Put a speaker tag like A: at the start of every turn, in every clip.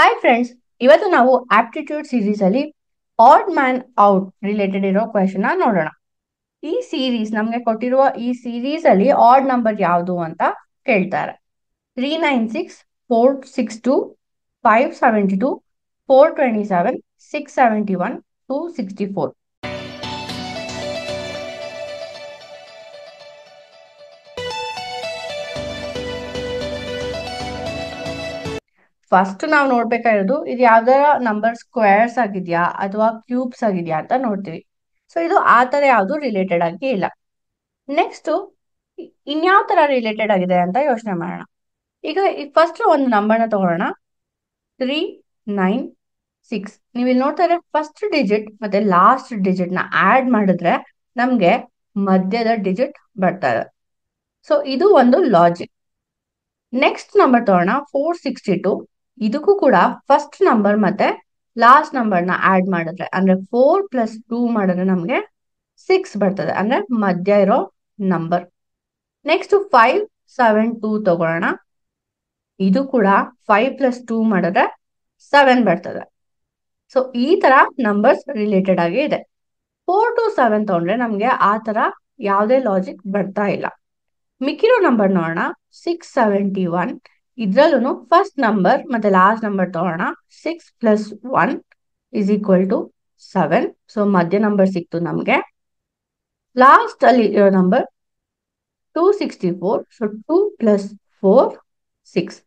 A: hi friends ಇವತ್ತು ನಾವು aptitude series ಅಲ್ಲಿ ಆಡ್ ಮ್ಯಾನ್ ಔಟ್ ರಿಲೇಟೆಡ್ ಇರೋ ಕ್ವೆಶನ್ ನೋಡೋಣ ಈ ಸೀರೀಸ್ ನಮ್ಗೆ ಕೊಟ್ಟಿರುವ ಈ ಸೀರೀಸ್ ಅಲ್ಲಿ ಆಡ್ ನಂಬರ್ ಯಾವುದು ಅಂತ ಕೇಳ್ತಾರೆ three nine six four six two five seventy two four twenty seven six seventy one two sixty four first ನಾವು ನೋಡ್ಬೇಕಾಗಿರೋದು ಇದು ಯಾವ್ದಾರ ನಂಬರ್ ಸ್ಕ್ವೇರ್ಸ್ ಆಗಿದ್ಯಾ ಅಥವಾ ಕ್ಯೂಬ್ಸ್ ಆಗಿದ್ಯಾ ಅಂತ ನೋಡ್ತೀವಿ ಸೊ ಇದು ಆ ತರ ಯಾವ್ದು ರಿಲೇಟೆಡ್ ಆಗಿ ಇಲ್ಲ ನೆಕ್ಸ್ಟ್ ಇನ್ಯಾವ ತರ ರಿಲೇಟೆಡ್ ಆಗಿದೆ ಅಂತ ಯೋಚನೆ ಮಾಡೋಣ ಈಗ ಫಸ್ಟ್ ಒಂದು ನಂಬರ್ನ ತಗೊಳ್ಳೋಣ ತ್ರೀ ನೈನ್ ಸಿಕ್ಸ್ ನೀವು ಇಲ್ಲಿ ನೋಡ್ತಾರೆ ಫಸ್ಟ್ ಡಿಜಿಟ್ ಮತ್ತೆ ಲಾಸ್ಟ್ ಡಿಜಿಟ್ ನ ಆಡ್ ಮಾಡಿದ್ರೆ ನಮ್ಗೆ ಮಧ್ಯದ ಡಿಜಿಟ್ ಬರ್ತಾ ಇದೆ ಸೊ ಇದು ಒಂದು ಲಾಜಿಕ್ ನೆಕ್ಸ್ಟ್ ನಂಬರ್ ತಗೋಣ ಫೋರ್ ಸಿಕ್ಸ್ಟಿ ಟು ಇದಕ್ಕೂ ಕೂಡ ಫಸ್ಟ್ ನಂಬರ್ ಮತ್ತೆ ಲಾಸ್ಟ್ ನಂಬರ್ ನ ಆಡ್ ಮಾಡಿದ್ರೆ ಅಂದ್ರೆ ಫೋರ್ ಪ್ಲಸ್ ಟೂ ಮಾಡಿದ್ರೆ ನಮ್ಗೆ ಸಿಕ್ಸ್ ಬರ್ತದೆ ಅಂದ್ರೆ ಮಧ್ಯ ಇರೋ number next five seven two ತಗೊಳ್ಳೋಣ ಇದು ಕೂಡ ಫೈವ್ ಪ್ಲಸ್ ಟೂ ಮಾಡಿದ್ರೆ ಸೆವೆನ್ ಬರ್ತದೆ ಸೊ ಈ ತರ ನಂಬರ್ಸ್ ರಿಲೇಟೆಡ್ ಆಗಿ ಇದೆ ಫೋರ್ ಟು ಸೆವೆನ್ ತಗೊಂಡ್ರೆ ನಮ್ಗೆ ಆ ತರ ಯಾವುದೇ ಲಾಜಿಕ್ ಬರ್ತಾ ಇಲ್ಲ ಮಿಕ್ಕಿರೋ ನಂಬರ್ ನೋಡೋಣ ಸಿಕ್ಸ್ ಸೆವೆಂಟಿ ಒನ್ ಇದ್ರಲ್ಲೂ ಫಸ್ಟ್ ನಂಬರ್ ಮತ್ತೆ ಲಾಸ್ಟ್ ನಂಬರ್ ತಗೋಣ six plus one is equal to seven so ಮಧ್ಯ ನಂಬರ್ ಸಿಕ್ತು ನಮ್ಗೆ ಲಾಸ್ಟ್ ಅಲ್ಲಿ ಇರೋ number two sixty four so two plus four six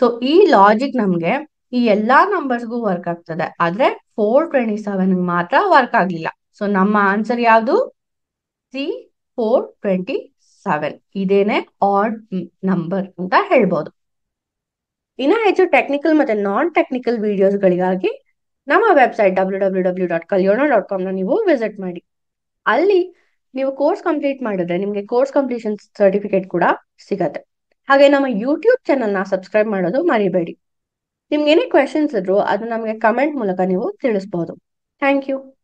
A: so ಈ ಲಾಜಿಕ್ ನಮ್ಗೆ ಈ ಎಲ್ಲಾ ನಂಬರ್ಸ್ಗೂ ವರ್ಕ್ ಆಗ್ತದೆ ಆದ್ರೆ ಫೋರ್ ಟ್ವೆಂಟಿ ಸೆವೆನ್ ಮಾತ್ರ ವರ್ಕ್ ಆಗ್ಲಿಲ್ಲ ಸೊ ನಮ್ಮ ಆನ್ಸರ್ ಯಾವುದು ಸಿ ಫೋರ್ ಟ್ವೆಂಟಿ ಸೆವೆನ್ ಇದೇನೆ ಆಡ್ ನಂಬರ್ ಅಂತ ಹೇಳ್ಬೋದು ಇನ್ನೂ ಹೆಚ್ಚು ಟೆಕ್ನಿಕಲ್ ಮತ್ತೆ ನಾನ್ ಟೆಕ್ನಿಕಲ್ ವಿಡಿಯೋಸ್ಗಳಿಗಾಗಿ ನಮ್ಮ website W W W dot ಕಲ್ಯೋಣ ಡಾಟ್ ಕಾಮ್ನ ನೀವು ವಿಸಿಟ್ ಮಾಡಿ ಅಲ್ಲಿ ನೀವು ಕೋರ್ಸ್ ಕಂಪ್ಲೀಟ್ ಮಾಡಿದ್ರೆ ನಿಮಗೆ ಕೋರ್ಸ್ ಕಂಪ್ಲೀಷನ್ ಸರ್ಟಿಫಿಕೇಟ್ ಕೂಡ ಸಿಗತ್ತೆ ಹಾಗೆ ನಮ್ಮ ಯೂಟ್ಯೂಬ್ ನ ಸಬ್ಸ್ಕ್ರೈಬ್ ಮಾಡೋದು ಮರಿಬೇಡಿ ನಿಮ್ಗೆ ಏನೇ ಕ್ವೆಶನ್ಸ್ ಇದ್ರು ಅದು ನಮಗೆ ಕಮೆಂಟ್ ಮೂಲಕ ನೀವು ತಿಳಿಸಬಹುದು ಥ್ಯಾಂಕ್ ಯು